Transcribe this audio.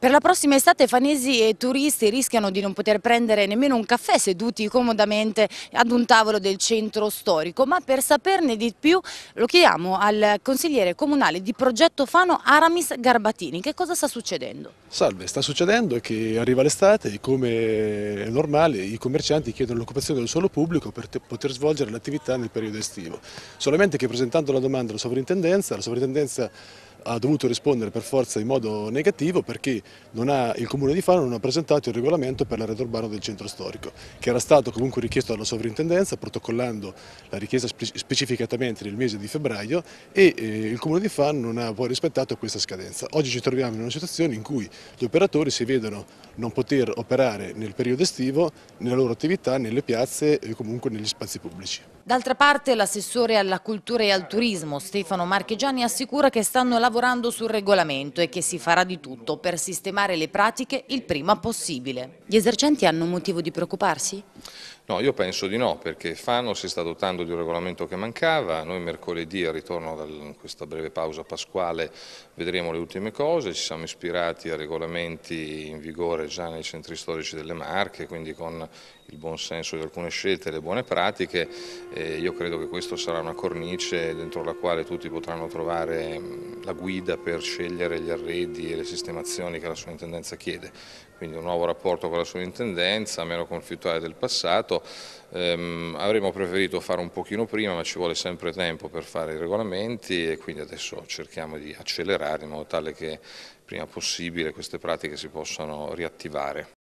Per la prossima estate fanesi e turisti rischiano di non poter prendere nemmeno un caffè seduti comodamente ad un tavolo del centro storico, ma per saperne di più lo chiediamo al consigliere comunale di Progetto Fano Aramis Garbatini. Che cosa sta succedendo? Salve, sta succedendo che arriva l'estate e come è normale i commercianti chiedono l'occupazione del suolo pubblico per poter svolgere l'attività nel periodo estivo. Solamente che presentando la domanda alla sovrintendenza, la sovrintendenza ha dovuto rispondere per forza in modo negativo perché ha, il Comune di Fano non ha presentato il regolamento per l'area urbana del centro storico, che era stato comunque richiesto dalla sovrintendenza, protocollando la richiesta specificatamente nel mese di febbraio e eh, il Comune di Fano non ha poi rispettato questa scadenza. Oggi ci troviamo in una situazione in cui gli operatori si vedono non poter operare nel periodo estivo, nella loro attività, nelle piazze e comunque negli spazi pubblici. D'altra parte l'assessore alla cultura e al turismo Stefano Marchegiani assicura che stanno lavorando sul regolamento e che si farà di tutto per sistemare le pratiche il prima possibile. Gli esercenti hanno motivo di preoccuparsi? No, io penso di no, perché Fano si sta dotando di un regolamento che mancava, noi mercoledì al ritorno da questa breve pausa pasquale vedremo le ultime cose, ci siamo ispirati a regolamenti in vigore già nei centri storici delle Marche, quindi con il buon senso di alcune scelte e le buone pratiche, eh, io credo che questa sarà una cornice dentro la quale tutti potranno trovare la guida per scegliere gli arredi e le sistemazioni che la sovrintendenza chiede, quindi un nuovo rapporto con la sovrintendenza, meno conflittuale del passato, ehm, avremmo preferito fare un pochino prima ma ci vuole sempre tempo per fare i regolamenti e quindi adesso cerchiamo di accelerare in modo tale che prima possibile queste pratiche si possano riattivare.